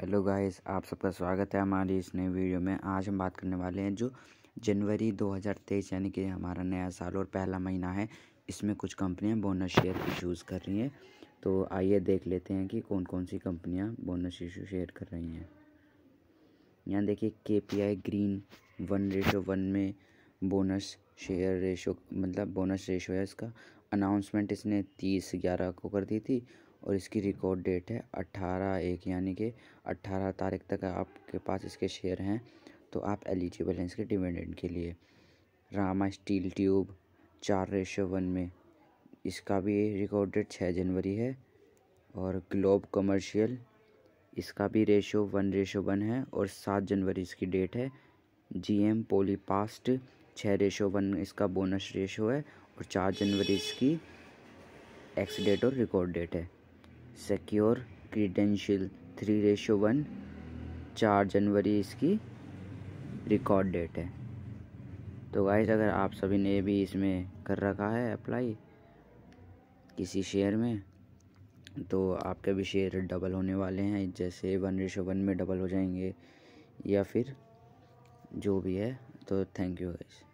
hello guys आप सबका स्वागत है हमारी इस नई वीडियो में आज हम बात करने वाले हैं जो जनवरी 2023 यानी कि हमारा नया साल और पहला महीना है इसमें कुछ कंपनियां बोनस शेयर इशूज़ कर रही हैं तो आइए देख लेते हैं कि कौन कौन सी कंपनियां बोनस इशू शेयर कर रही हैं यहाँ देखिए K P I green one ratio one में बोनस शेयर रेशो मतलब बोनस रेशो है इसका अनाउंसमेंट इसने तीस ग्यारह को कर दी थी और इसकी रिकॉर्ड डेट है अट्ठारह एक यानी कि अट्ठारह तारीख तक आपके पास इसके शेयर हैं तो आप एलिजिबल हैं इसके डिविडेंड के लिए रामा स्टील ट्यूब चार रेशो वन में इसका भी रिकॉर्ड डेट छः जनवरी है और ग्लोब कमर्शियल इसका भी रेशो वन रेशो वन है और सात जनवरी इसकी डेट है जी एम पोलीपास्ट छः रेशो वन इसका बोनस रेशो है और चार जनवरी इसकी एक्स डेट और रिकॉर्ड डेट है secure credential three ratio one चार जनवरी इसकी रिकॉर्ड डेट है तो गाइस अगर आप सभी ने भी इसमें कर रखा है अप्लाई किसी शेयर में तो आपके भी शेयर डबल होने वाले हैं जैसे वन रेशो वन में डबल हो जाएंगे या फिर जो भी है तो थैंक यू गाइस